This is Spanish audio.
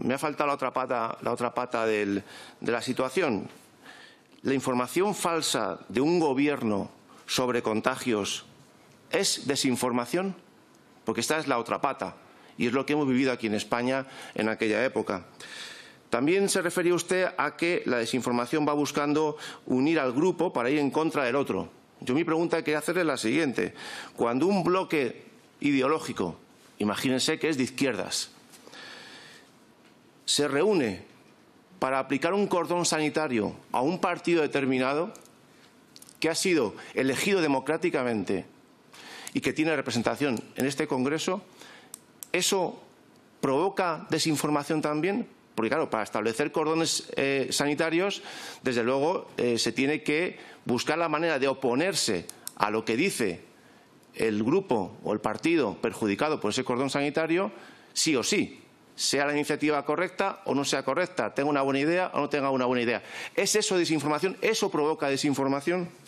Me ha faltado la otra pata, de la situación. La información falsa de un gobierno sobre contagios es desinformación, porque esta es la otra pata y es lo que hemos vivido aquí en España en aquella época. También se refería usted a que la desinformación va buscando unir al grupo para ir en contra del otro. Yo mi pregunta que hacer es la siguiente. Cuando un bloque ideológico, imagínense que es de izquierdas, se reúne para aplicar un cordón sanitario a un partido determinado que ha sido elegido democráticamente y que tiene representación en este Congreso, ¿eso provoca desinformación también? Porque, claro, para establecer cordones eh, sanitarios, desde luego, eh, se tiene que buscar la manera de oponerse a lo que dice el grupo o el partido perjudicado por ese cordón sanitario, sí o sí sea la iniciativa correcta o no sea correcta, tenga una buena idea o no tenga una buena idea. ¿Es eso desinformación? ¿Eso provoca desinformación?